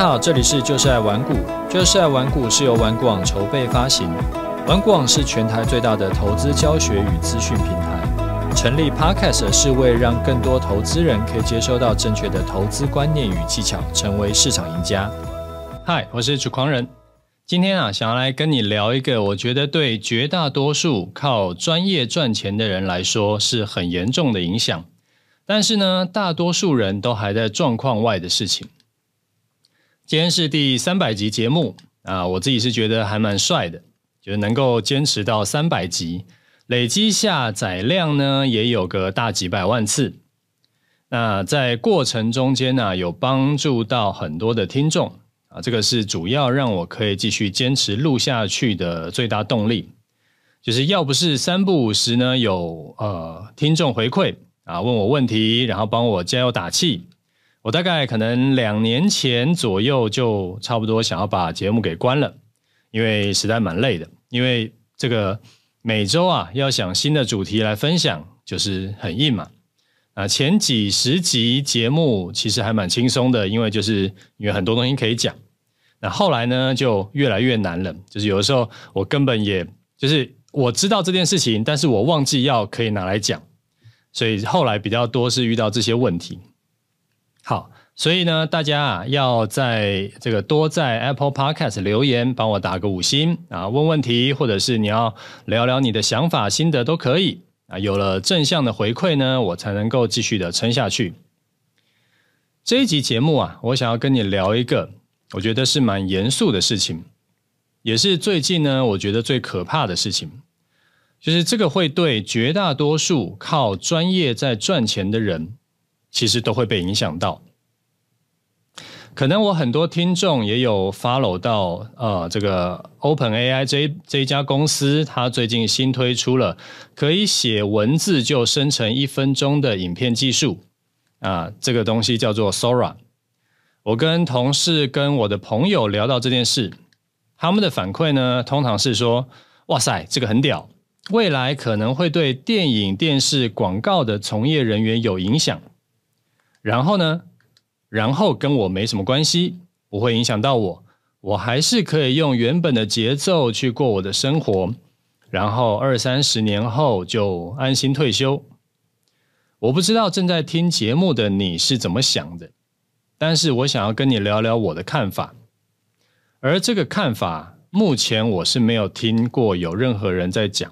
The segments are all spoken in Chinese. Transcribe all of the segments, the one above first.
家好，这里是就是爱玩股，就是爱玩股是由玩股网筹备发行，玩股网是全台最大的投资教学与资讯平台。成立 Podcast 是为让更多投资人可以接收到正确的投资观念与技巧，成为市场赢家。嗨，我是主狂人，今天啊，想要来跟你聊一个我觉得对绝大多数靠专业赚钱的人来说是很严重的影响，但是呢，大多数人都还在状况外的事情。今天是第三百集节目啊，我自己是觉得还蛮帅的，就是能够坚持到三百集，累积下载量呢也有个大几百万次。那在过程中间呢，有帮助到很多的听众啊，这个是主要让我可以继续坚持录下去的最大动力。就是要不是三不五时呢，有呃听众回馈啊，问我问题，然后帮我加油打气。我大概可能两年前左右就差不多想要把节目给关了，因为实在蛮累的。因为这个每周啊，要想新的主题来分享，就是很硬嘛。啊，前几十集节目其实还蛮轻松的，因为就是有很多东西可以讲。那后来呢，就越来越难了。就是有的时候我根本也就是我知道这件事情，但是我忘记要可以拿来讲，所以后来比较多是遇到这些问题。好，所以呢，大家啊，要在这个多在 Apple Podcast 留言，帮我打个五星啊，问问题，或者是你要聊聊你的想法、心得都可以啊。有了正向的回馈呢，我才能够继续的撑下去。这一集节目啊，我想要跟你聊一个，我觉得是蛮严肃的事情，也是最近呢，我觉得最可怕的事情，就是这个会对绝大多数靠专业在赚钱的人。其实都会被影响到。可能我很多听众也有 follow 到，呃，这个 Open AI 这这一家公司，它最近新推出了可以写文字就生成一分钟的影片技术啊，这个东西叫做 Sora。我跟同事跟我的朋友聊到这件事，他们的反馈呢，通常是说：“哇塞，这个很屌，未来可能会对电影、电视、广告的从业人员有影响。”然后呢？然后跟我没什么关系，不会影响到我，我还是可以用原本的节奏去过我的生活。然后二三十年后就安心退休。我不知道正在听节目的你是怎么想的，但是我想要跟你聊聊我的看法。而这个看法，目前我是没有听过有任何人在讲，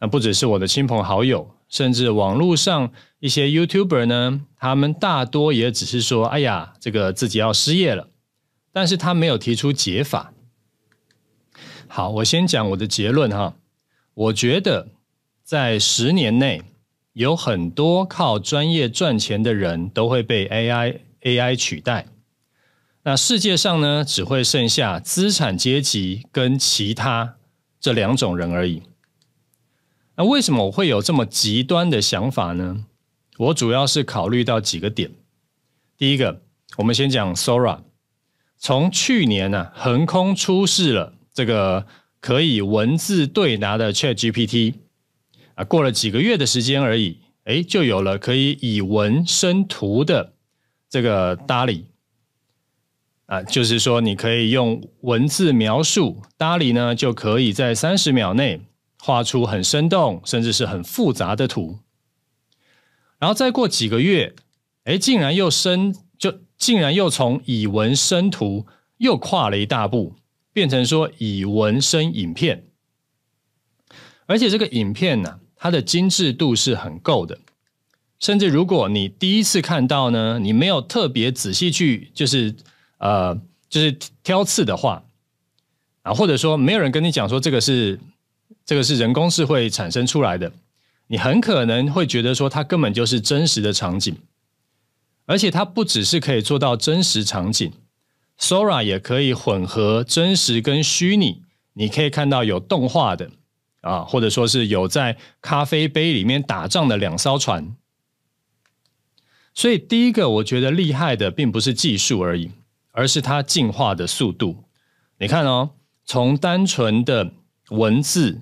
那不只是我的亲朋好友。甚至网络上一些 YouTuber 呢，他们大多也只是说：“哎呀，这个自己要失业了。”但是他没有提出解法。好，我先讲我的结论哈。我觉得在十年内，有很多靠专业赚钱的人都会被 AI AI 取代。那世界上呢，只会剩下资产阶级跟其他这两种人而已。那为什么我会有这么极端的想法呢？我主要是考虑到几个点。第一个，我们先讲 Sora，从去年呢横空出世了这个可以文字对答的 Chat GPT，啊，过了几个月的时间而已，哎，就有了可以以文生图的这个 d a l l 啊，就是说你可以用文字描述 d a l l 呢就可以在三十秒内。画出很生动，甚至是很复杂的图，然后再过几个月，哎，竟然又生，就竟然又从以文生图又跨了一大步，变成说以文生影片，而且这个影片呢，它的精致度是很够的，甚至如果你第一次看到呢，你没有特别仔细去，就是呃，就是挑刺的话，啊，或者说没有人跟你讲说这个是。这个是人工智慧产生出来的，你很可能会觉得说它根本就是真实的场景，而且它不只是可以做到真实场景，Sora 也可以混合真实跟虚拟。你可以看到有动画的啊，或者说是有在咖啡杯里面打仗的两艘船。所以第一个我觉得厉害的，并不是技术而已，而是它进化的速度。你看哦，从单纯的文字。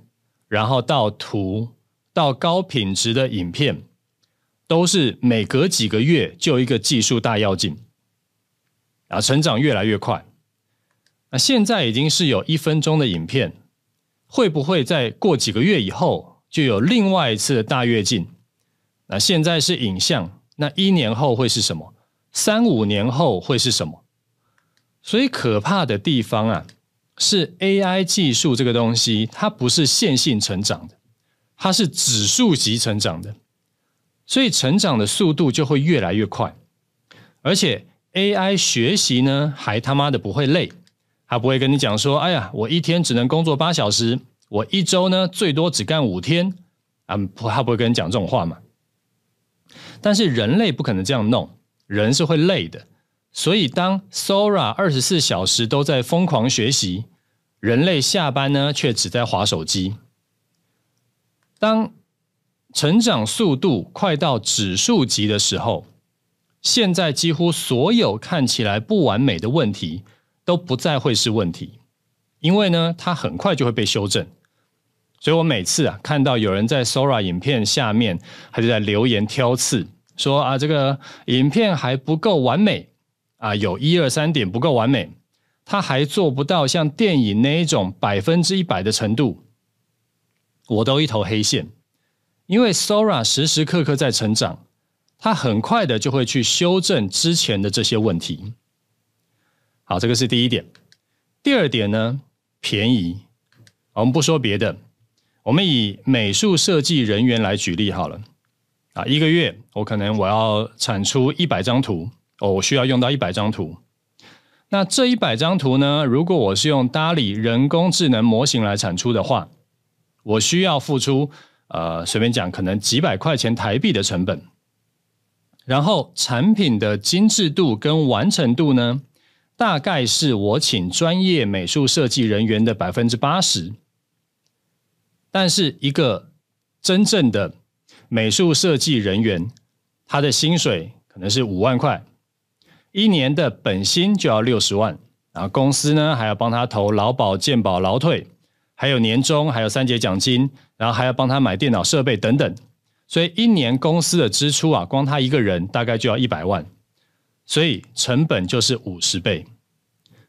然后到图，到高品质的影片，都是每隔几个月就一个技术大跃进，啊，成长越来越快。那现在已经是有一分钟的影片，会不会在过几个月以后就有另外一次的大跃进？那现在是影像，那一年后会是什么？三五年后会是什么？所以可怕的地方啊！是 AI 技术这个东西，它不是线性成长的，它是指数级成长的，所以成长的速度就会越来越快。而且 AI 学习呢，还他妈的不会累，它不会跟你讲说：“哎呀，我一天只能工作八小时，我一周呢最多只干五天。”啊，它不会跟你讲这种话嘛。但是人类不可能这样弄，人是会累的。所以当 Sora 二十四小时都在疯狂学习。人类下班呢，却只在划手机。当成长速度快到指数级的时候，现在几乎所有看起来不完美的问题都不再会是问题，因为呢，它很快就会被修正。所以，我每次啊，看到有人在 Sora 影片下面还是在留言挑刺，说啊，这个影片还不够完美啊，有一二三点不够完美。他还做不到像电影那一种百分之一百的程度，我都一头黑线，因为 Sora 时时刻刻在成长，他很快的就会去修正之前的这些问题。好，这个是第一点。第二点呢，便宜。我们不说别的，我们以美术设计人员来举例好了。啊，一个月我可能我要产出一百张图，哦，我需要用到一百张图。那这一百张图呢？如果我是用搭理人工智能模型来产出的话，我需要付出呃，随便讲，可能几百块钱台币的成本。然后产品的精致度跟完成度呢，大概是我请专业美术设计人员的百分之八十。但是一个真正的美术设计人员，他的薪水可能是五万块。一年的本薪就要六十万，然后公司呢还要帮他投劳保、健保、劳退，还有年终，还有三节奖金，然后还要帮他买电脑设备等等，所以一年公司的支出啊，光他一个人大概就要一百万，所以成本就是五十倍。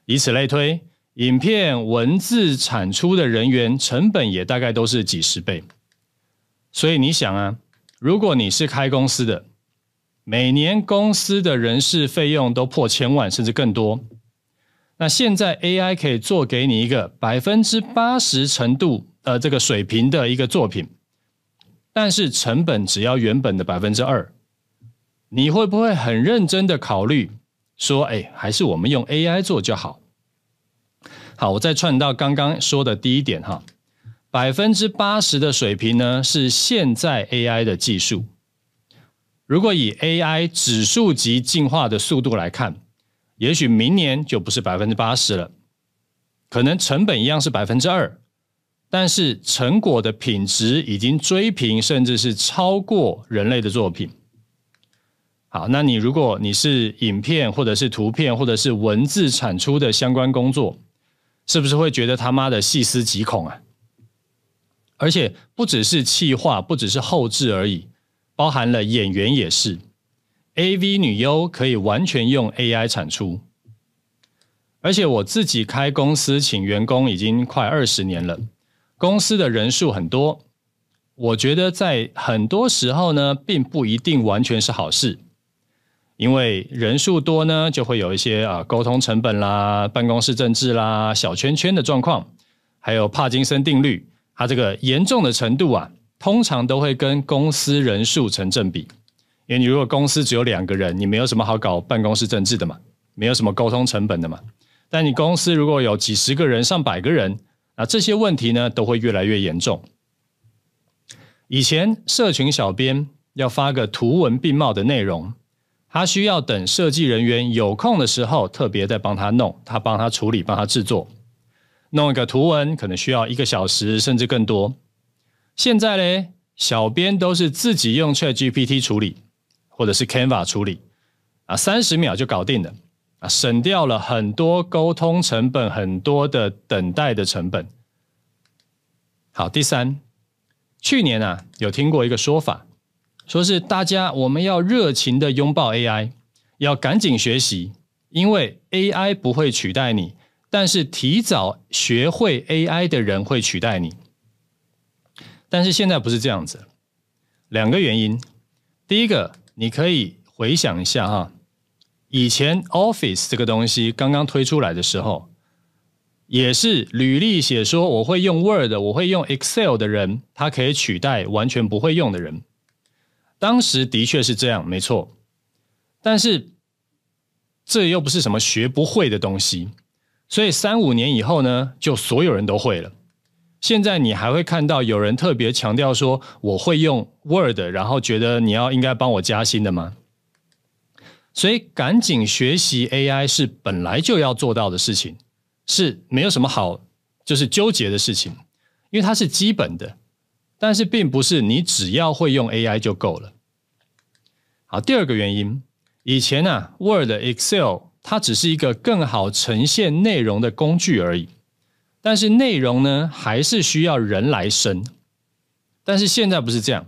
以此类推，影片、文字产出的人员成本也大概都是几十倍。所以你想啊，如果你是开公司的。每年公司的人事费用都破千万，甚至更多。那现在 AI 可以做给你一个百分之八十程度，呃，这个水平的一个作品，但是成本只要原本的百分之二。你会不会很认真的考虑说，哎，还是我们用 AI 做就好？好，我再串到刚刚说的第一点哈，百分之八十的水平呢，是现在 AI 的技术。如果以 AI 指数级进化的速度来看，也许明年就不是百分之八十了，可能成本一样是百分之二，但是成果的品质已经追平，甚至是超过人类的作品。好，那你如果你是影片或者是图片或者是文字产出的相关工作，是不是会觉得他妈的细思极恐啊？而且不只是气化，不只是后置而已。包含了演员也是，A V 女优可以完全用 A I 产出，而且我自己开公司请员工已经快二十年了，公司的人数很多，我觉得在很多时候呢，并不一定完全是好事，因为人数多呢，就会有一些啊沟通成本啦、办公室政治啦、小圈圈的状况，还有帕金森定律，它这个严重的程度啊。通常都会跟公司人数成正比，因为你如果公司只有两个人，你没有什么好搞办公室政治的嘛，没有什么沟通成本的嘛。但你公司如果有几十个人、上百个人，那这些问题呢都会越来越严重。以前社群小编要发个图文并茂的内容，他需要等设计人员有空的时候，特别再帮他弄，他帮他处理、帮他制作，弄一个图文可能需要一个小时甚至更多。现在嘞，小编都是自己用 Chat GPT 处理，或者是 Canva 处理啊，三十秒就搞定了啊，省掉了很多沟通成本，很多的等待的成本。好，第三，去年啊，有听过一个说法，说是大家我们要热情的拥抱 AI，要赶紧学习，因为 AI 不会取代你，但是提早学会 AI 的人会取代你。但是现在不是这样子，两个原因。第一个，你可以回想一下哈，以前 Office 这个东西刚刚推出来的时候，也是履历写说我会用 Word，我会用 Excel 的人，他可以取代完全不会用的人。当时的确是这样，没错。但是这又不是什么学不会的东西，所以三五年以后呢，就所有人都会了。现在你还会看到有人特别强调说我会用 Word，然后觉得你要应该帮我加薪的吗？所以赶紧学习 AI 是本来就要做到的事情，是没有什么好就是纠结的事情，因为它是基本的。但是并不是你只要会用 AI 就够了。好，第二个原因，以前呢，Word、Excel 它只是一个更好呈现内容的工具而已。但是内容呢，还是需要人来生。但是现在不是这样，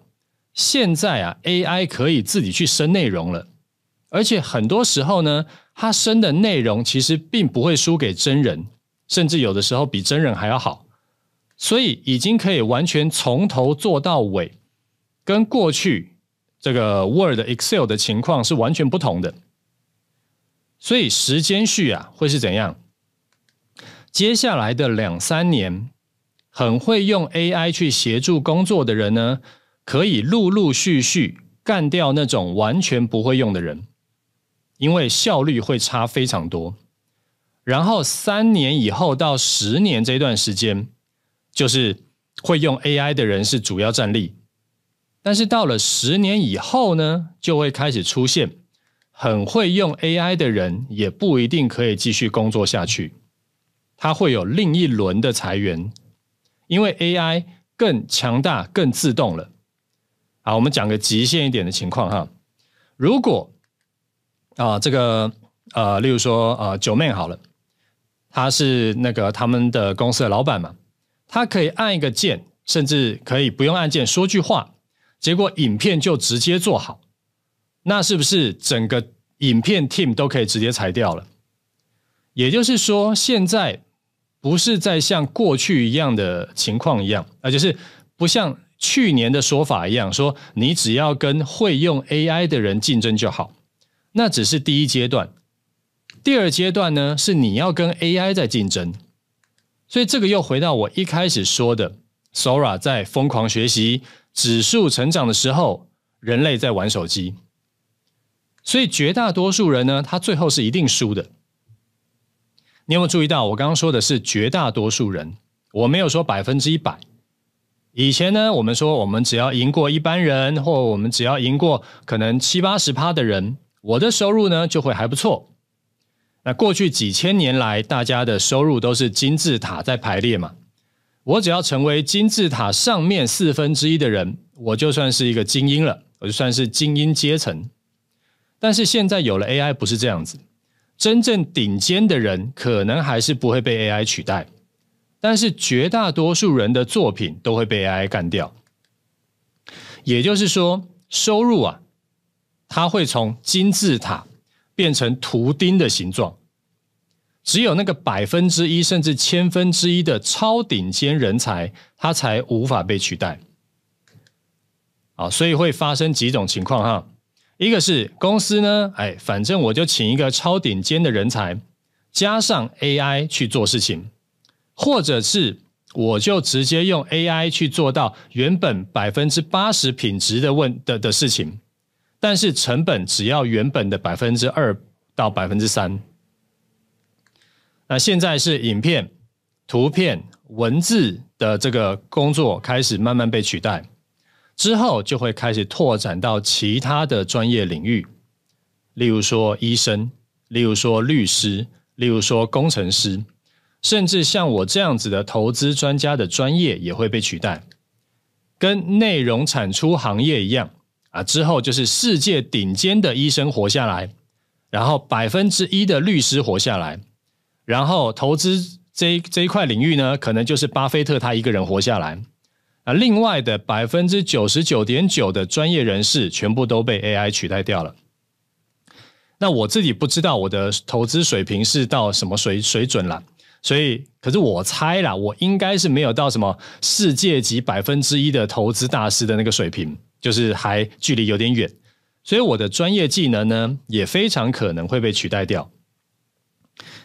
现在啊，AI 可以自己去生内容了，而且很多时候呢，它生的内容其实并不会输给真人，甚至有的时候比真人还要好。所以已经可以完全从头做到尾，跟过去这个 Word、Excel 的情况是完全不同的。所以时间序啊，会是怎样？接下来的两三年，很会用 AI 去协助工作的人呢，可以陆陆续续干掉那种完全不会用的人，因为效率会差非常多。然后三年以后到十年这段时间，就是会用 AI 的人是主要战力。但是到了十年以后呢，就会开始出现很会用 AI 的人也不一定可以继续工作下去。他会有另一轮的裁员，因为 AI 更强大、更自动了。好，我们讲个极限一点的情况哈。如果啊，这个呃，例如说呃，九妹好了，他是那个他们的公司的老板嘛，他可以按一个键，甚至可以不用按键说句话，结果影片就直接做好。那是不是整个影片 team 都可以直接裁掉了？也就是说，现在。不是在像过去一样的情况一样，而就是不像去年的说法一样，说你只要跟会用 AI 的人竞争就好，那只是第一阶段。第二阶段呢，是你要跟 AI 在竞争。所以这个又回到我一开始说的，Sora 在疯狂学习指数成长的时候，人类在玩手机。所以绝大多数人呢，他最后是一定输的。你有没有注意到，我刚刚说的是绝大多数人，我没有说百分之一百。以前呢，我们说我们只要赢过一般人，或我们只要赢过可能七八十趴的人，我的收入呢就会还不错。那过去几千年来，大家的收入都是金字塔在排列嘛。我只要成为金字塔上面四分之一的人，我就算是一个精英了，我就算是精英阶层。但是现在有了 AI，不是这样子。真正顶尖的人可能还是不会被 AI 取代，但是绝大多数人的作品都会被 AI 干掉。也就是说，收入啊，它会从金字塔变成图钉的形状。只有那个百分之一甚至千分之一的超顶尖人才，他才无法被取代。啊，所以会发生几种情况哈。一个是公司呢，哎，反正我就请一个超顶尖的人才，加上 AI 去做事情，或者是我就直接用 AI 去做到原本百分之八十品质的问的的事情，但是成本只要原本的百分之二到百分之三。那现在是影片、图片、文字的这个工作开始慢慢被取代。之后就会开始拓展到其他的专业领域，例如说医生，例如说律师，例如说工程师，甚至像我这样子的投资专家的专业也会被取代，跟内容产出行业一样啊。之后就是世界顶尖的医生活下来，然后百分之一的律师活下来，然后投资这这一块领域呢，可能就是巴菲特他一个人活下来。啊，另外的百分之九十九点九的专业人士全部都被 AI 取代掉了。那我自己不知道我的投资水平是到什么水水准了，所以可是我猜啦，我应该是没有到什么世界级百分之一的投资大师的那个水平，就是还距离有点远。所以我的专业技能呢，也非常可能会被取代掉。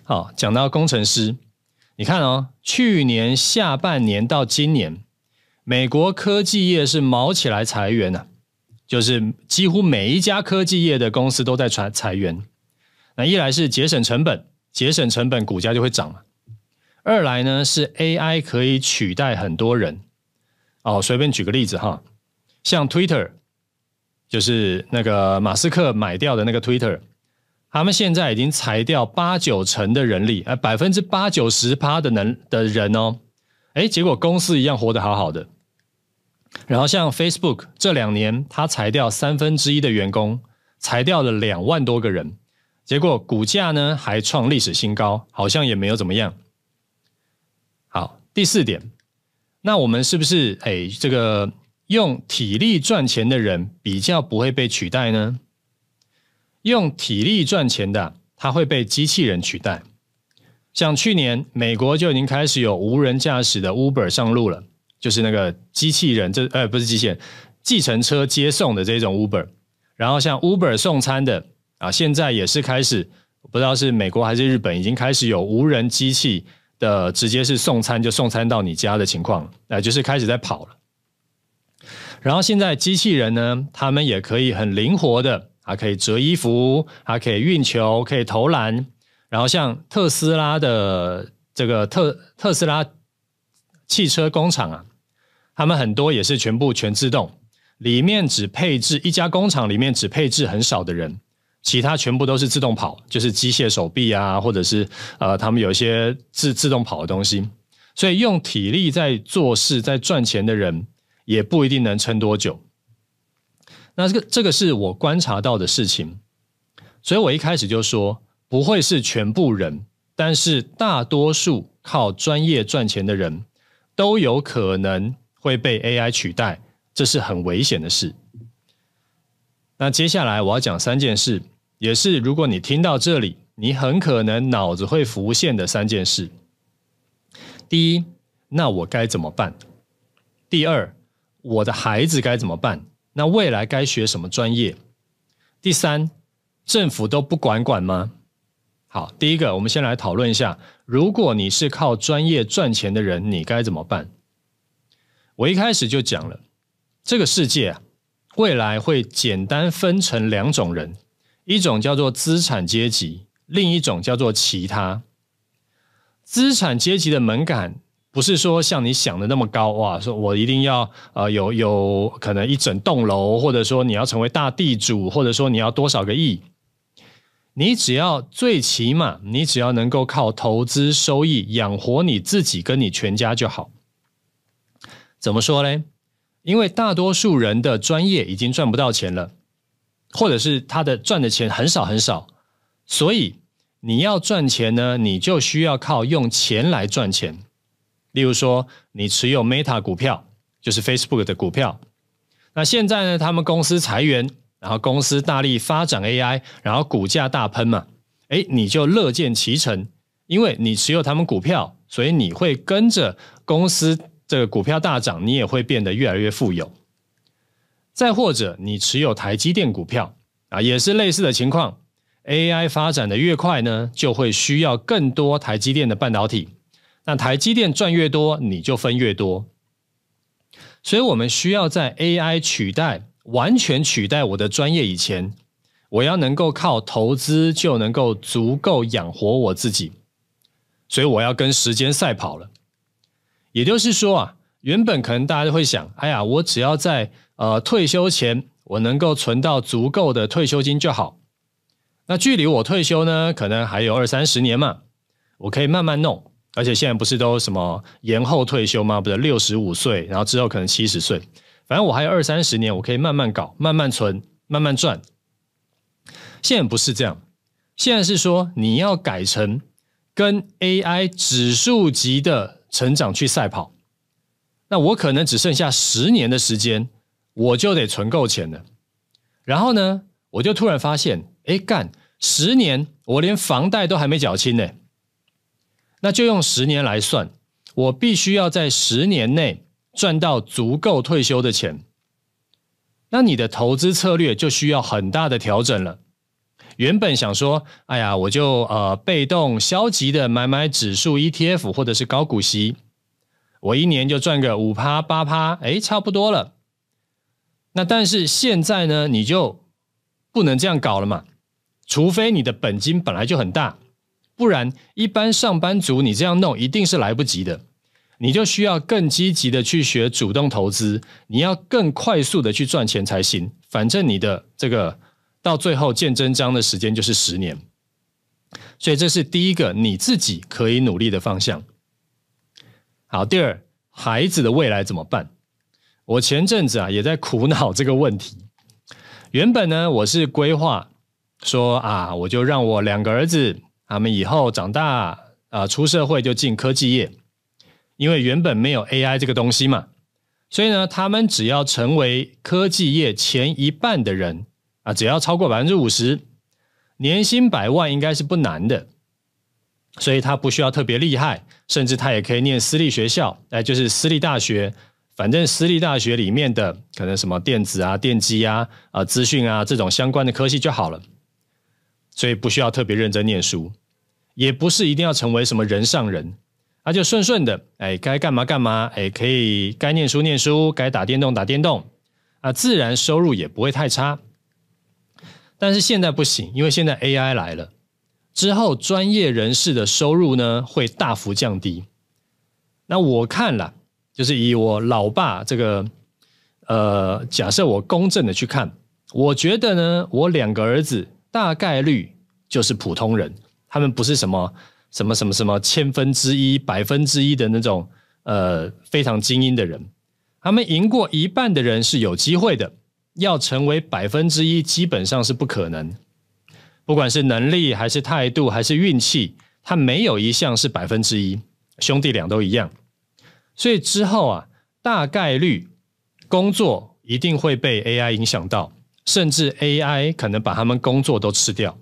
好，讲到工程师，你看哦，去年下半年到今年。美国科技业是毛起来裁员呐，就是几乎每一家科技业的公司都在裁裁员。那一来是节省成本，节省成本股价就会涨二来呢是 AI 可以取代很多人哦。随便举个例子哈，像 Twitter，就是那个马斯克买掉的那个 Twitter，他们现在已经裁掉八九成的人力，呃百分之八九十趴的能的人哦。哎，结果公司一样活得好好的。然后像 Facebook 这两年，它裁掉三分之一的员工，裁掉了两万多个人，结果股价呢还创历史新高，好像也没有怎么样。好，第四点，那我们是不是哎，这个用体力赚钱的人比较不会被取代呢？用体力赚钱的，他会被机器人取代。像去年，美国就已经开始有无人驾驶的 Uber 上路了，就是那个机器人，这呃不是机器人，计程车接送的这种 Uber，然后像 Uber 送餐的啊，现在也是开始，不知道是美国还是日本，已经开始有无人机器的直接是送餐，就送餐到你家的情况，啊就是开始在跑了。然后现在机器人呢，他们也可以很灵活的，还可以折衣服，还可以运球，可以投篮。然后像特斯拉的这个特特斯拉汽车工厂啊，他们很多也是全部全自动，里面只配置一家工厂里面只配置很少的人，其他全部都是自动跑，就是机械手臂啊，或者是呃他们有些自自动跑的东西，所以用体力在做事在赚钱的人也不一定能撑多久。那这个这个是我观察到的事情，所以我一开始就说。不会是全部人，但是大多数靠专业赚钱的人都有可能会被 AI 取代，这是很危险的事。那接下来我要讲三件事，也是如果你听到这里，你很可能脑子会浮现的三件事：第一，那我该怎么办？第二，我的孩子该怎么办？那未来该学什么专业？第三，政府都不管管吗？好，第一个，我们先来讨论一下，如果你是靠专业赚钱的人，你该怎么办？我一开始就讲了，这个世界啊，未来会简单分成两种人，一种叫做资产阶级，另一种叫做其他。资产阶级的门槛不是说像你想的那么高哇，说我一定要呃有有可能一整栋楼，或者说你要成为大地主，或者说你要多少个亿。你只要最起码，你只要能够靠投资收益养活你自己跟你全家就好。怎么说呢？因为大多数人的专业已经赚不到钱了，或者是他的赚的钱很少很少，所以你要赚钱呢，你就需要靠用钱来赚钱。例如说，你持有 Meta 股票，就是 Facebook 的股票。那现在呢，他们公司裁员。然后公司大力发展 AI，然后股价大喷嘛，哎，你就乐见其成，因为你持有他们股票，所以你会跟着公司这个股票大涨，你也会变得越来越富有。再或者你持有台积电股票啊，也是类似的情况。AI 发展的越快呢，就会需要更多台积电的半导体，那台积电赚越多，你就分越多。所以我们需要在 AI 取代。完全取代我的专业以前，我要能够靠投资就能够足够养活我自己，所以我要跟时间赛跑了。也就是说啊，原本可能大家都会想，哎呀，我只要在呃退休前，我能够存到足够的退休金就好。那距离我退休呢，可能还有二三十年嘛，我可以慢慢弄。而且现在不是都什么延后退休吗？不是六十五岁，然后之后可能七十岁。反正我还有二三十年，我可以慢慢搞、慢慢存、慢慢赚。现在不是这样，现在是说你要改成跟 AI 指数级的成长去赛跑。那我可能只剩下十年的时间，我就得存够钱了。然后呢，我就突然发现，哎，干十年，我连房贷都还没缴清呢。那就用十年来算，我必须要在十年内。赚到足够退休的钱，那你的投资策略就需要很大的调整了。原本想说，哎呀，我就呃被动消极的买买指数 ETF 或者是高股息，我一年就赚个五趴八趴，哎，差不多了。那但是现在呢，你就不能这样搞了嘛？除非你的本金本来就很大，不然一般上班族你这样弄一定是来不及的。你就需要更积极的去学主动投资，你要更快速的去赚钱才行。反正你的这个到最后见真章的时间就是十年，所以这是第一个你自己可以努力的方向。好，第二孩子的未来怎么办？我前阵子啊也在苦恼这个问题。原本呢我是规划说啊，我就让我两个儿子他们以后长大啊出社会就进科技业。因为原本没有 AI 这个东西嘛，所以呢，他们只要成为科技业前一半的人啊，只要超过百分之五十，年薪百万应该是不难的。所以他不需要特别厉害，甚至他也可以念私立学校，哎，就是私立大学，反正私立大学里面的可能什么电子啊、电机啊、啊资讯啊这种相关的科技就好了，所以不需要特别认真念书，也不是一定要成为什么人上人。那就顺顺的，哎，该干嘛干嘛，哎，可以该念书念书，该打电动打电动，啊，自然收入也不会太差。但是现在不行，因为现在 AI 来了之后，专业人士的收入呢会大幅降低。那我看了，就是以我老爸这个，呃，假设我公正的去看，我觉得呢，我两个儿子大概率就是普通人，他们不是什么。什么什么什么千分之一、百分之一的那种呃非常精英的人，他们赢过一半的人是有机会的，要成为百分之一基本上是不可能。不管是能力还是态度还是运气，他没有一项是百分之一。兄弟俩都一样，所以之后啊，大概率工作一定会被 AI 影响到，甚至 AI 可能把他们工作都吃掉。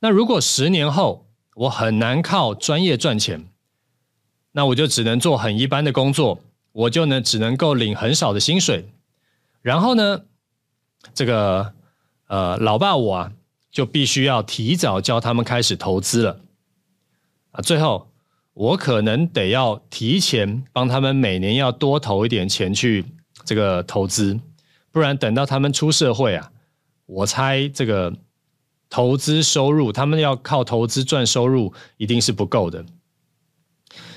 那如果十年后，我很难靠专业赚钱，那我就只能做很一般的工作，我就能只能够领很少的薪水。然后呢，这个呃，老爸我啊，就必须要提早教他们开始投资了啊。最后，我可能得要提前帮他们每年要多投一点钱去这个投资，不然等到他们出社会啊，我猜这个。投资收入，他们要靠投资赚收入，一定是不够的。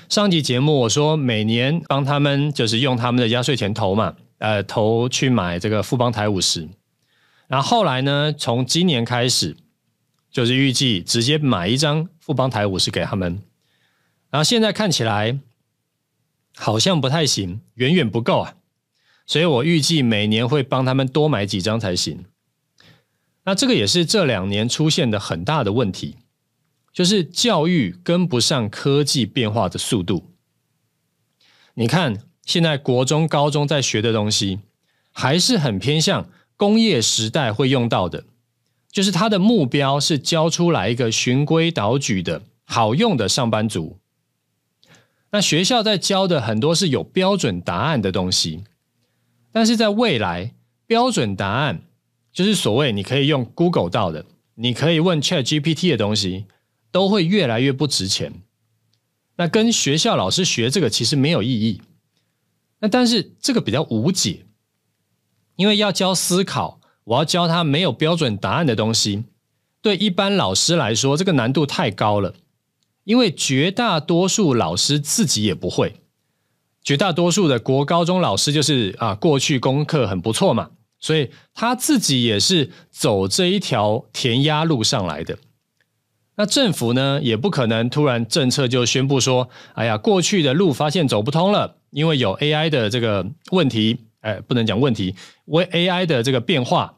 上集节目我说，每年帮他们就是用他们的压岁钱投嘛，呃，投去买这个富邦台五十。然后后来呢，从今年开始，就是预计直接买一张富邦台五十给他们。然后现在看起来好像不太行，远远不够啊！所以我预计每年会帮他们多买几张才行。那这个也是这两年出现的很大的问题，就是教育跟不上科技变化的速度。你看，现在国中、高中在学的东西还是很偏向工业时代会用到的，就是它的目标是教出来一个循规蹈矩的好用的上班族。那学校在教的很多是有标准答案的东西，但是在未来，标准答案。就是所谓你可以用 Google 到的，你可以问 ChatGPT 的东西，都会越来越不值钱。那跟学校老师学这个其实没有意义。那但是这个比较无解，因为要教思考，我要教他没有标准答案的东西，对一般老师来说这个难度太高了，因为绝大多数老师自己也不会，绝大多数的国高中老师就是啊，过去功课很不错嘛。所以他自己也是走这一条填鸭路上来的。那政府呢，也不可能突然政策就宣布说：“哎呀，过去的路发现走不通了，因为有 AI 的这个问题，哎，不能讲问题，为 AI 的这个变化。”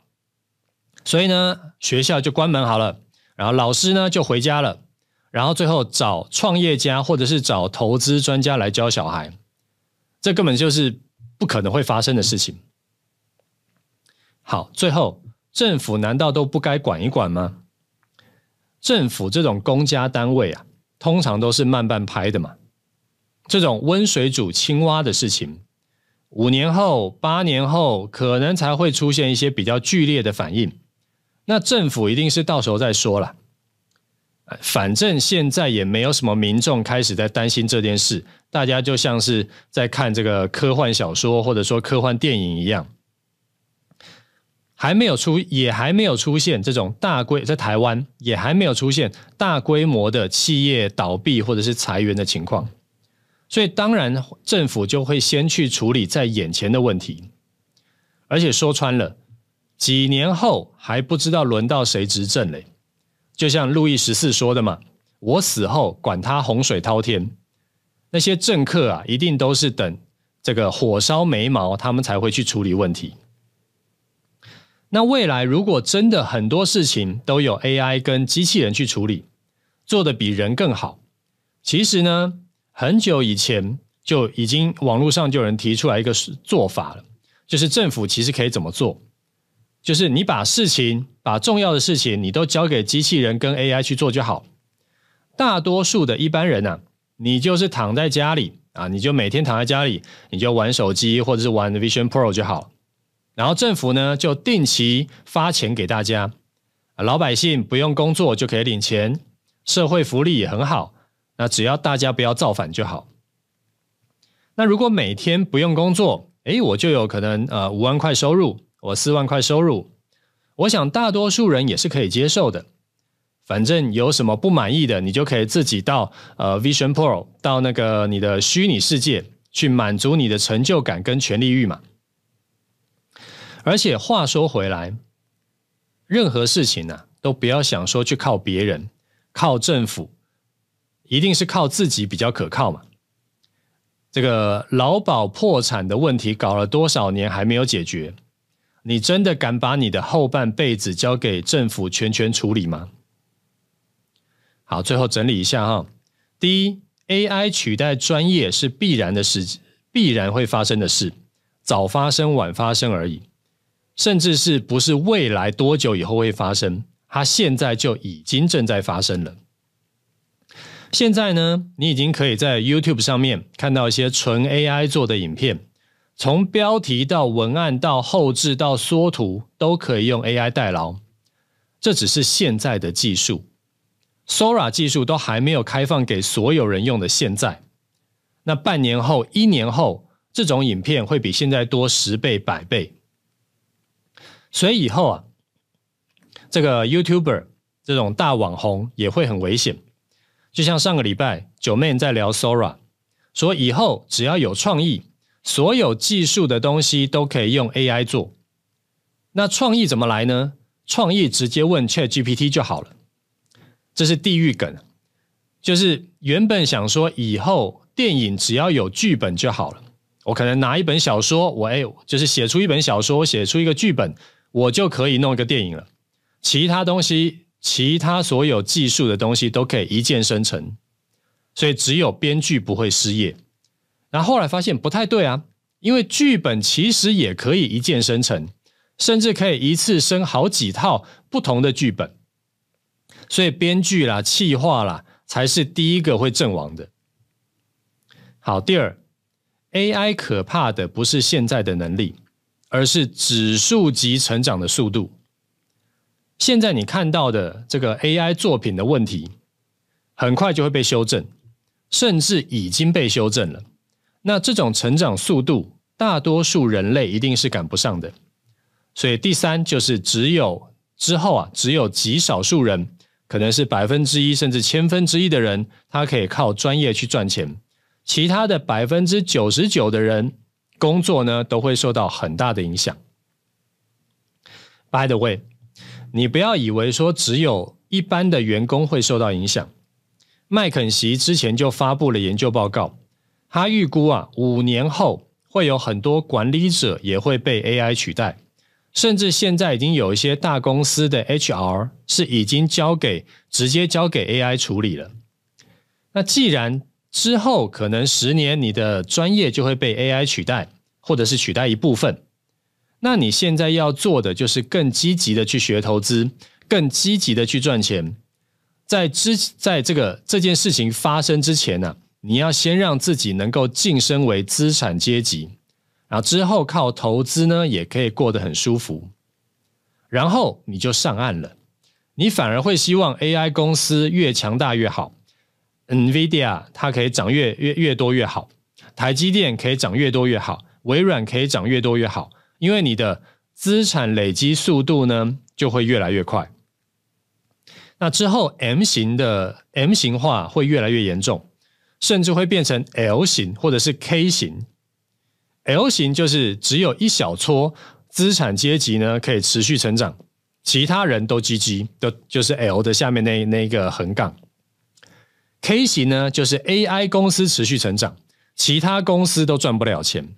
所以呢，学校就关门好了，然后老师呢就回家了，然后最后找创业家或者是找投资专家来教小孩，这根本就是不可能会发生的事情。好，最后，政府难道都不该管一管吗？政府这种公家单位啊，通常都是慢半拍的嘛。这种温水煮青蛙的事情，五年后、八年后，可能才会出现一些比较剧烈的反应。那政府一定是到时候再说了。反正现在也没有什么民众开始在担心这件事，大家就像是在看这个科幻小说或者说科幻电影一样。还没有出，也还没有出现这种大规，在台湾也还没有出现大规模的企业倒闭或者是裁员的情况，所以当然政府就会先去处理在眼前的问题，而且说穿了，几年后还不知道轮到谁执政嘞？就像路易十四说的嘛：“我死后，管他洪水滔天。”那些政客啊，一定都是等这个火烧眉毛，他们才会去处理问题。那未来如果真的很多事情都有 AI 跟机器人去处理，做的比人更好，其实呢，很久以前就已经网络上就有人提出来一个做法了，就是政府其实可以怎么做，就是你把事情，把重要的事情你都交给机器人跟 AI 去做就好，大多数的一般人呢，你就是躺在家里啊，你就每天躺在家里，你就玩手机或者是玩 Vision Pro 就好。然后政府呢就定期发钱给大家，老百姓不用工作就可以领钱，社会福利也很好。那只要大家不要造反就好。那如果每天不用工作，诶，我就有可能呃五万块收入，我四万块收入，我想大多数人也是可以接受的。反正有什么不满意的，你就可以自己到呃 Vision Pro 到那个你的虚拟世界去满足你的成就感跟权力欲嘛。而且话说回来，任何事情呢，都不要想说去靠别人、靠政府，一定是靠自己比较可靠嘛。这个劳保破产的问题搞了多少年还没有解决，你真的敢把你的后半辈子交给政府全权处理吗？好，最后整理一下哈。第一，AI 取代专业是必然的事，必然会发生的事，早发生晚发生而已。甚至是不是未来多久以后会发生？它现在就已经正在发生了。现在呢，你已经可以在 YouTube 上面看到一些纯 AI 做的影片，从标题到文案到后置到缩图都可以用 AI 代劳。这只是现在的技术，Sora 技术都还没有开放给所有人用的。现在，那半年后、一年后，这种影片会比现在多十倍、百倍。所以以后啊，这个 YouTuber 这种大网红也会很危险。就像上个礼拜九妹在聊 Sora，说以后只要有创意，所有技术的东西都可以用 AI 做。那创意怎么来呢？创意直接问 ChatGPT 就好了。这是地狱梗，就是原本想说以后电影只要有剧本就好了，我可能拿一本小说，我哎，就是写出一本小说，写出一个剧本。我就可以弄一个电影了，其他东西、其他所有技术的东西都可以一键生成，所以只有编剧不会失业。然后后来发现不太对啊，因为剧本其实也可以一键生成，甚至可以一次生好几套不同的剧本，所以编剧啦、气划啦才是第一个会阵亡的。好，第二，AI 可怕的不是现在的能力。而是指数级成长的速度。现在你看到的这个 AI 作品的问题，很快就会被修正，甚至已经被修正了。那这种成长速度，大多数人类一定是赶不上的。所以第三就是，只有之后啊，只有极少数人，可能是百分之一甚至千分之一的人，他可以靠专业去赚钱，其他的百分之九十九的人。工作呢都会受到很大的影响。By the way，你不要以为说只有一般的员工会受到影响。麦肯锡之前就发布了研究报告，他预估啊，五年后会有很多管理者也会被 AI 取代，甚至现在已经有一些大公司的 HR 是已经交给直接交给 AI 处理了。那既然之后可能十年，你的专业就会被 AI 取代，或者是取代一部分。那你现在要做的就是更积极的去学投资，更积极的去赚钱。在之在这个这件事情发生之前呢，你要先让自己能够晋升为资产阶级，然后之后靠投资呢也可以过得很舒服。然后你就上岸了，你反而会希望 AI 公司越强大越好。NVIDIA 它可以涨越越越多越好，台积电可以涨越多越好，微软可以涨越多越好，因为你的资产累积速度呢就会越来越快。那之后 M 型的 M 型化会越来越严重，甚至会变成 L 型或者是 K 型。L 型就是只有一小撮资产阶级呢可以持续成长，其他人都 GG，都就是 L 的下面那那一个横杠。K 型呢，就是 AI 公司持续成长，其他公司都赚不了钱。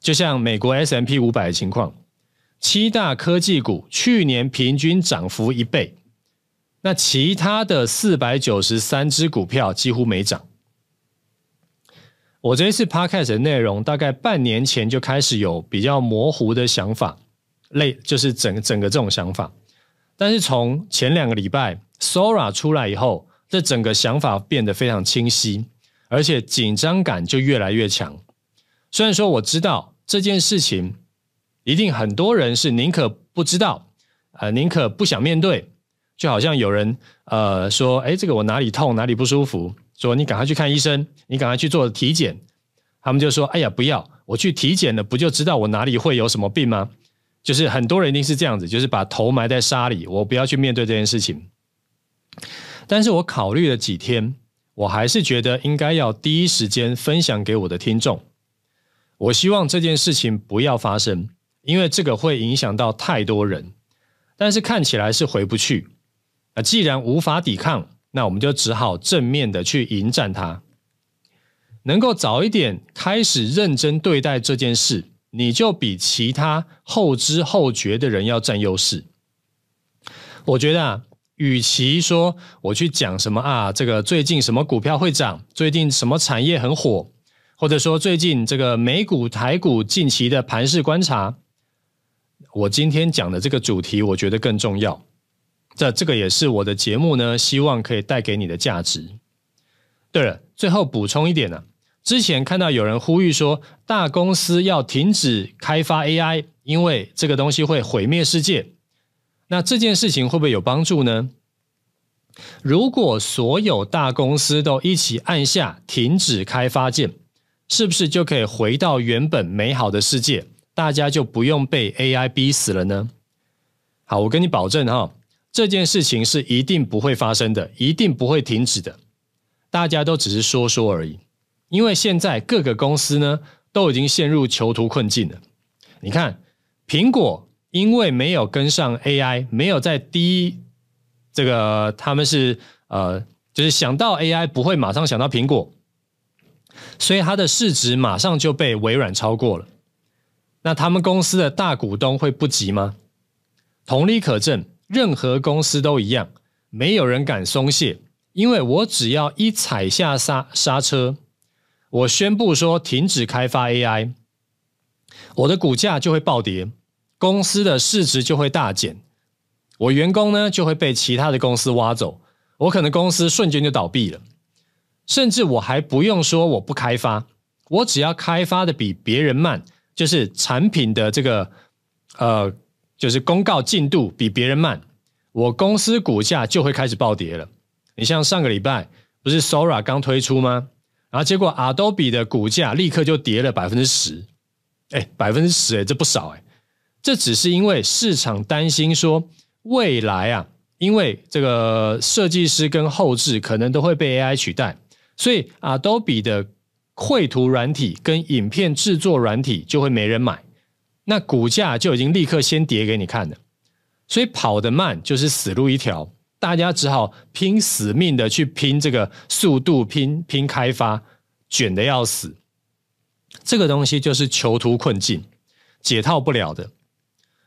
就像美国 S M P 五百的情况，七大科技股去年平均涨幅一倍，那其他的四百九十三只股票几乎没涨。我这一次 Podcast 的内容，大概半年前就开始有比较模糊的想法，类就是整整个这种想法，但是从前两个礼拜 Sora 出来以后。这整个想法变得非常清晰，而且紧张感就越来越强。虽然说我知道这件事情，一定很多人是宁可不知道，呃，宁可不想面对。就好像有人呃说，哎，这个我哪里痛，哪里不舒服，说你赶快去看医生，你赶快去做体检。他们就说，哎呀，不要，我去体检了，不就知道我哪里会有什么病吗？就是很多人一定是这样子，就是把头埋在沙里，我不要去面对这件事情。但是我考虑了几天，我还是觉得应该要第一时间分享给我的听众。我希望这件事情不要发生，因为这个会影响到太多人。但是看起来是回不去，啊，既然无法抵抗，那我们就只好正面的去迎战它。能够早一点开始认真对待这件事，你就比其他后知后觉的人要占优势。我觉得啊。与其说我去讲什么啊，这个最近什么股票会涨，最近什么产业很火，或者说最近这个美股、台股近期的盘势观察，我今天讲的这个主题，我觉得更重要。这这个也是我的节目呢，希望可以带给你的价值。对了，最后补充一点呢，之前看到有人呼吁说，大公司要停止开发 AI，因为这个东西会毁灭世界。那这件事情会不会有帮助呢？如果所有大公司都一起按下停止开发键，是不是就可以回到原本美好的世界？大家就不用被 AI 逼死了呢？好，我跟你保证哈，这件事情是一定不会发生的，一定不会停止的。大家都只是说说而已，因为现在各个公司呢都已经陷入囚徒困境了。你看，苹果。因为没有跟上 AI，没有在第一，这个他们是呃，就是想到 AI 不会马上想到苹果，所以它的市值马上就被微软超过了。那他们公司的大股东会不急吗？同理可证，任何公司都一样，没有人敢松懈，因为我只要一踩下刹刹车，我宣布说停止开发 AI，我的股价就会暴跌。公司的市值就会大减，我员工呢就会被其他的公司挖走，我可能公司瞬间就倒闭了，甚至我还不用说我不开发，我只要开发的比别人慢，就是产品的这个呃，就是公告进度比别人慢，我公司股价就会开始暴跌了。你像上个礼拜不是 Sora 刚推出吗？然后结果 Adobe 的股价立刻就跌了百分之十，哎，百分之十哎，这不少哎。这只是因为市场担心说未来啊，因为这个设计师跟后置可能都会被 AI 取代，所以 Adobe 的绘图软体跟影片制作软体就会没人买，那股价就已经立刻先跌给你看了。所以跑得慢就是死路一条，大家只好拼死命的去拼这个速度，拼拼开发，卷的要死。这个东西就是囚徒困境，解套不了的。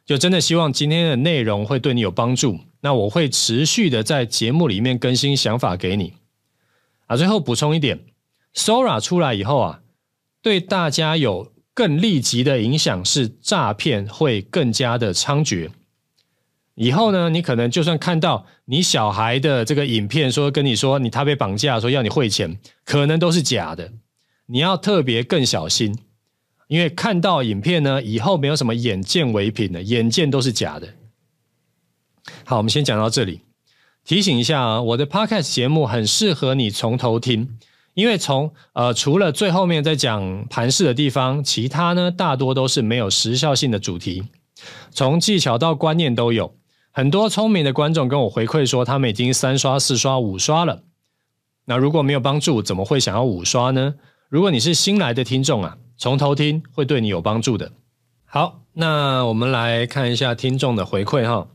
就真的希望今天的内容会对你有帮助。那我会持续的在节目里面更新想法给你。啊，最后补充一点，Sora 出来以后啊，对大家有更立即的影响是诈骗会更加的猖獗。以后呢，你可能就算看到你小孩的这个影片，说跟你说你他被绑架，说要你汇钱，可能都是假的。你要特别更小心。因为看到影片呢，以后没有什么眼见为凭的，眼见都是假的。好，我们先讲到这里。提醒一下啊，我的 Podcast 节目很适合你从头听，因为从呃除了最后面在讲盘势的地方，其他呢大多都是没有时效性的主题，从技巧到观念都有。很多聪明的观众跟我回馈说，他们已经三刷、四刷、五刷了。那如果没有帮助，怎么会想要五刷呢？如果你是新来的听众啊。从头听会对你有帮助的。好，那我们来看一下听众的回馈哈。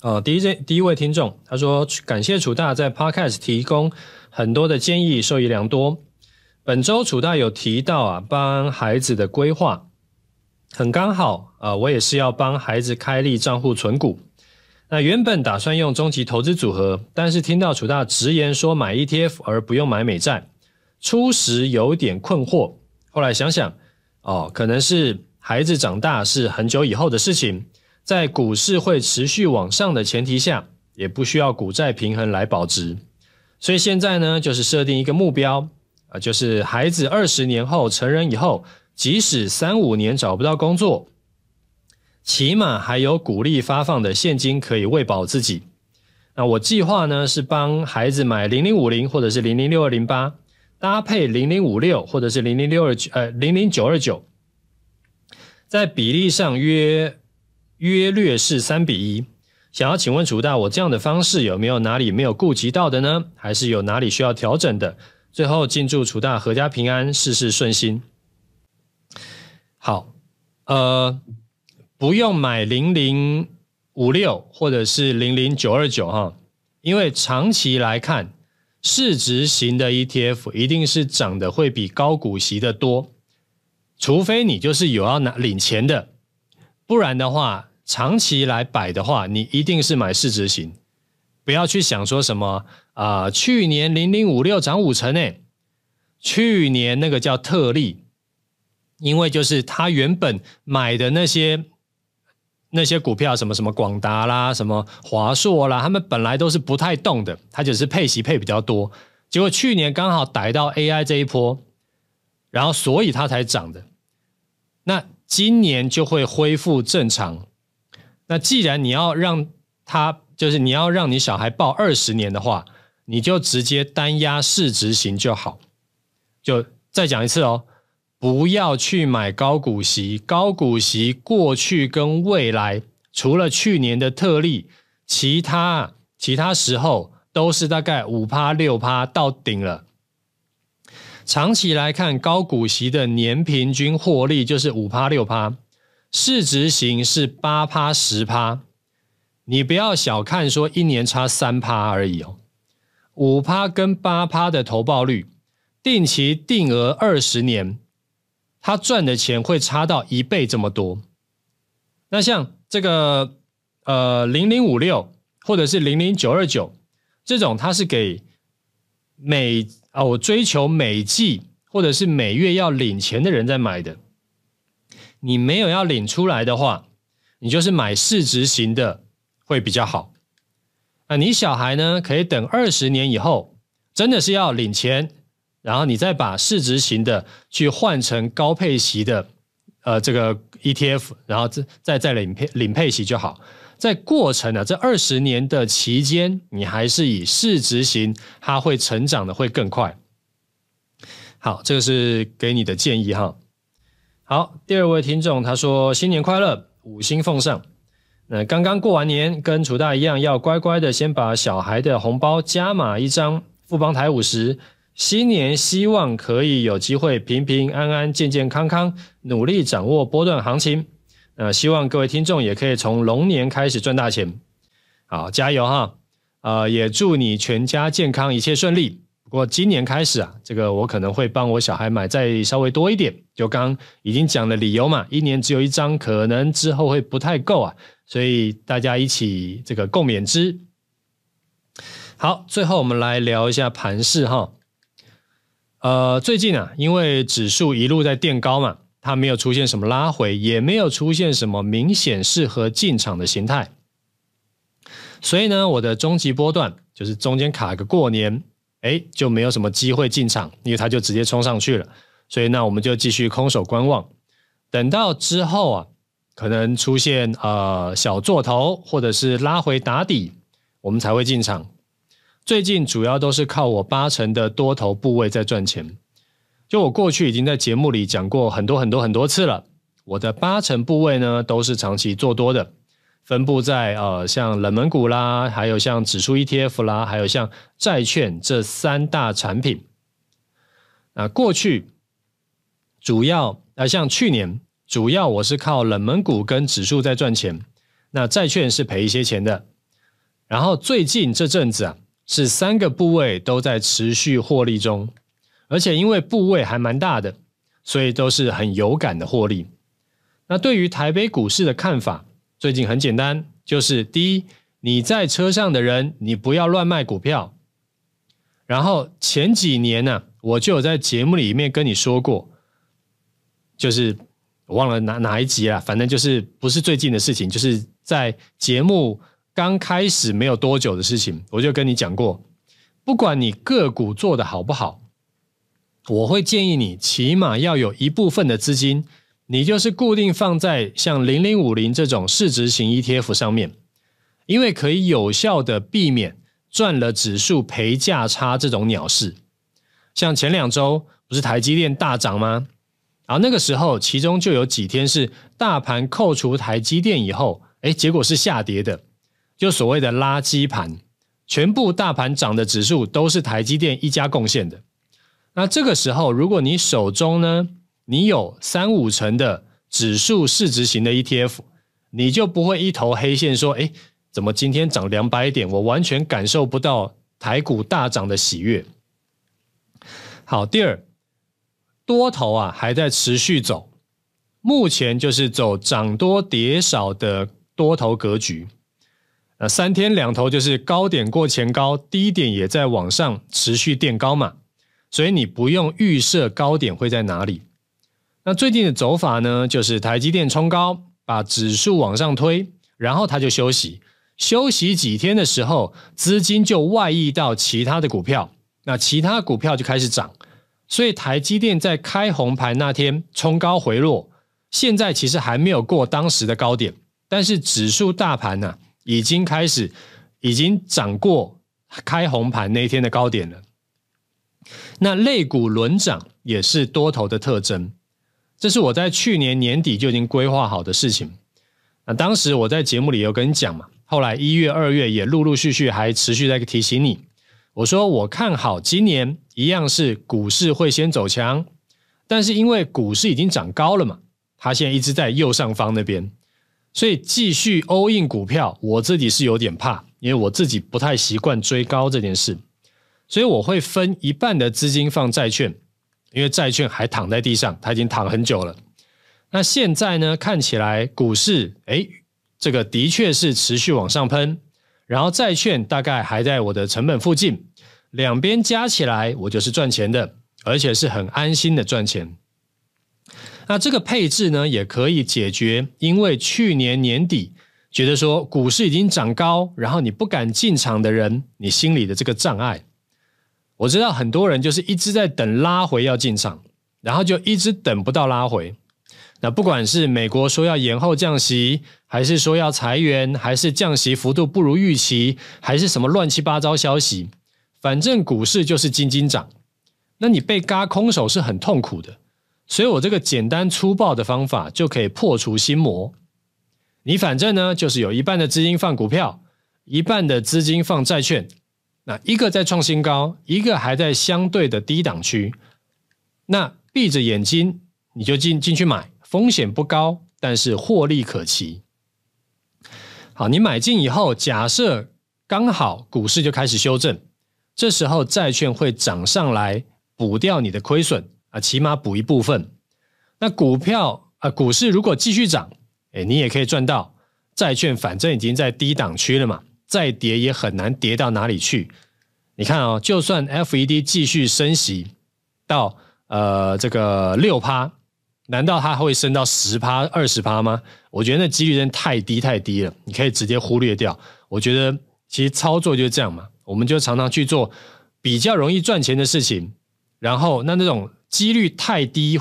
呃，第一件，第一位听众他说：“感谢楚大在 Podcast 提供很多的建议，受益良多。”本周楚大有提到啊，帮孩子的规划很刚好啊，我也是要帮孩子开立账户存股。那原本打算用中极投资组合，但是听到楚大直言说买 ETF 而不用买美债，初时有点困惑。后来想想，哦，可能是孩子长大是很久以后的事情，在股市会持续往上的前提下，也不需要股债平衡来保值。所以现在呢，就是设定一个目标，啊，就是孩子二十年后成人以后，即使三五年找不到工作，起码还有鼓励发放的现金可以喂饱自己。那我计划呢，是帮孩子买零零五零或者是零零六二零八。搭配零零五六或者是零零六二九，呃，零零九二九，在比例上约约略是三比一。想要请问楚大，我这样的方式有没有哪里没有顾及到的呢？还是有哪里需要调整的？最后，敬祝楚大阖家平安，事事顺心。好，呃，不用买零零五六或者是零零九二九哈，因为长期来看。市值型的 ETF 一定是涨的会比高股息的多，除非你就是有要拿领钱的，不然的话，长期来摆的话，你一定是买市值型，不要去想说什么啊，去年零零五六涨五成诶，去年那个叫特例，因为就是他原本买的那些。那些股票什么什么广达啦，什么华硕啦，他们本来都是不太动的，它只是配息配比较多，结果去年刚好逮到 AI 这一波，然后所以它才涨的。那今年就会恢复正常。那既然你要让它，就是你要让你小孩报二十年的话，你就直接单压市值型就好。就再讲一次哦。不要去买高股息，高股息过去跟未来，除了去年的特例，其他其他时候都是大概五趴六趴到顶了。长期来看，高股息的年平均获利就是五趴六趴，市值型是八趴十趴。你不要小看说一年差三趴而已哦，五趴跟八趴的投报率，定期定额二十年。他赚的钱会差到一倍这么多。那像这个呃零零五六或者是零零九二九这种，它是给每啊我追求每季或者是每月要领钱的人在买的。你没有要领出来的话，你就是买市值型的会比较好。那你小孩呢，可以等二十年以后，真的是要领钱。然后你再把市值型的去换成高配型的，呃，这个 ETF，然后再再再领配领配型就好。在过程呢，这二十年的期间，你还是以市值型，它会成长的会更快。好，这个是给你的建议哈。好，第二位听众他说新年快乐，五星奉上。那刚刚过完年，跟楚大一样，要乖乖的先把小孩的红包加码一张富邦台五十。新年希望可以有机会平平安安、健健康康，努力掌握波段行情。呃，希望各位听众也可以从龙年开始赚大钱，好加油哈！呃，也祝你全家健康，一切顺利。不过今年开始啊，这个我可能会帮我小孩买再稍微多一点，就刚已经讲了理由嘛，一年只有一张，可能之后会不太够啊，所以大家一起这个共勉之。好，最后我们来聊一下盘市哈。呃，最近啊，因为指数一路在垫高嘛，它没有出现什么拉回，也没有出现什么明显适合进场的形态，所以呢，我的终极波段就是中间卡个过年，哎，就没有什么机会进场，因为它就直接冲上去了，所以那我们就继续空手观望，等到之后啊，可能出现呃小做头或者是拉回打底，我们才会进场。最近主要都是靠我八成的多头部位在赚钱。就我过去已经在节目里讲过很多很多很多次了，我的八成部位呢都是长期做多的，分布在呃像冷门股啦，还有像指数 ETF 啦，还有像债券这三大产品。那过去主要，呃像去年主要我是靠冷门股跟指数在赚钱，那债券是赔一些钱的。然后最近这阵子啊。是三个部位都在持续获利中，而且因为部位还蛮大的，所以都是很有感的获利。那对于台北股市的看法，最近很简单，就是第一，你在车上的人，你不要乱卖股票。然后前几年呢，我就有在节目里面跟你说过，就是忘了哪哪一集了，反正就是不是最近的事情，就是在节目。刚开始没有多久的事情，我就跟你讲过，不管你个股做的好不好，我会建议你起码要有一部分的资金，你就是固定放在像零零五零这种市值型 ETF 上面，因为可以有效的避免赚了指数赔价差这种鸟事。像前两周不是台积电大涨吗？啊，那个时候其中就有几天是大盘扣除台积电以后，哎，结果是下跌的。就所谓的垃圾盘，全部大盘涨的指数都是台积电一家贡献的。那这个时候，如果你手中呢，你有三五成的指数市值型的 ETF，你就不会一头黑线说：“哎，怎么今天涨两百点，我完全感受不到台股大涨的喜悦。”好，第二，多头啊还在持续走，目前就是走涨多跌少的多头格局。那三天两头就是高点过前高，低点也在往上持续垫高嘛，所以你不用预设高点会在哪里。那最近的走法呢，就是台积电冲高，把指数往上推，然后它就休息，休息几天的时候，资金就外溢到其他的股票，那其他股票就开始涨，所以台积电在开红盘那天冲高回落，现在其实还没有过当时的高点，但是指数大盘呢？已经开始，已经涨过开红盘那一天的高点了。那类股轮涨也是多头的特征，这是我在去年年底就已经规划好的事情。那当时我在节目里有跟你讲嘛，后来一月、二月也陆陆续续还持续在提醒你，我说我看好今年一样是股市会先走强，但是因为股市已经涨高了嘛，它现在一直在右上方那边。所以继续欧印股票，我自己是有点怕，因为我自己不太习惯追高这件事，所以我会分一半的资金放债券，因为债券还躺在地上，它已经躺很久了。那现在呢，看起来股市诶，这个的确是持续往上喷，然后债券大概还在我的成本附近，两边加起来我就是赚钱的，而且是很安心的赚钱。那这个配置呢，也可以解决，因为去年年底觉得说股市已经涨高，然后你不敢进场的人，你心里的这个障碍。我知道很多人就是一直在等拉回要进场，然后就一直等不到拉回。那不管是美国说要延后降息，还是说要裁员，还是降息幅度不如预期，还是什么乱七八糟消息，反正股市就是斤斤涨，那你被嘎空手是很痛苦的。所以，我这个简单粗暴的方法就可以破除心魔。你反正呢，就是有一半的资金放股票，一半的资金放债券。那一个在创新高，一个还在相对的低档区。那闭着眼睛，你就进进去买，风险不高，但是获利可期。好，你买进以后，假设刚好股市就开始修正，这时候债券会涨上来补掉你的亏损。啊，起码补一部分。那股票啊，股市如果继续涨，哎，你也可以赚到。债券反正已经在低档区了嘛，再跌也很难跌到哪里去。你看啊，就算 FED 继续升息到呃这个六趴，难道它会升到十趴、二十趴吗？我觉得那几率真的太低太低了，你可以直接忽略掉。我觉得其实操作就是这样嘛，我们就常常去做比较容易赚钱的事情，然后那那种。几率太低，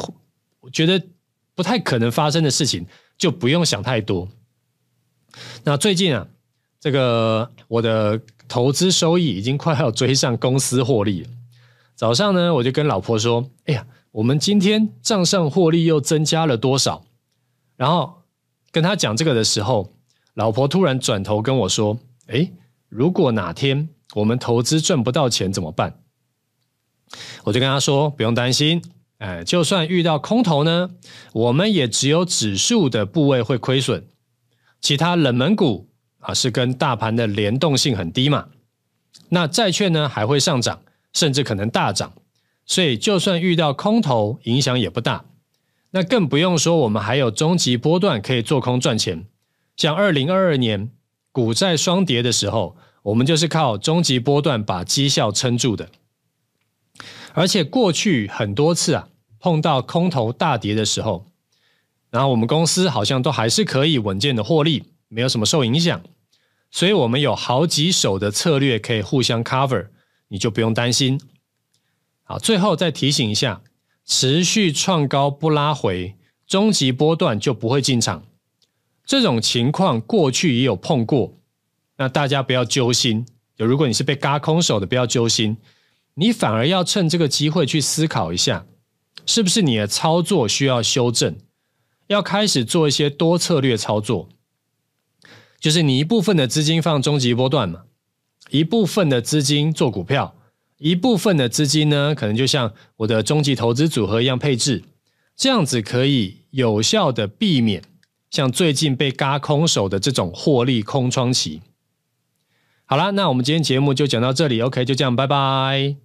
我觉得不太可能发生的事情，就不用想太多。那最近啊，这个我的投资收益已经快要追上公司获利了。早上呢，我就跟老婆说：“哎呀，我们今天账上获利又增加了多少？”然后跟他讲这个的时候，老婆突然转头跟我说：“哎，如果哪天我们投资赚不到钱怎么办？”我就跟他说，不用担心，哎，就算遇到空头呢，我们也只有指数的部位会亏损，其他冷门股啊是跟大盘的联动性很低嘛。那债券呢还会上涨，甚至可能大涨，所以就算遇到空头影响也不大，那更不用说我们还有中级波段可以做空赚钱。像二零二二年股债双跌的时候，我们就是靠中级波段把绩效撑住的。而且过去很多次啊，碰到空头大跌的时候，然后我们公司好像都还是可以稳健的获利，没有什么受影响。所以我们有好几手的策略可以互相 cover，你就不用担心。好，最后再提醒一下，持续创高不拉回，中级波段就不会进场。这种情况过去也有碰过，那大家不要揪心。就如果你是被嘎空手的，不要揪心。你反而要趁这个机会去思考一下，是不是你的操作需要修正？要开始做一些多策略操作，就是你一部分的资金放中级波段嘛，一部分的资金做股票，一部分的资金呢，可能就像我的中级投资组合一样配置，这样子可以有效的避免像最近被嘎空手的这种获利空窗期。好啦，那我们今天节目就讲到这里，OK，就这样，拜拜。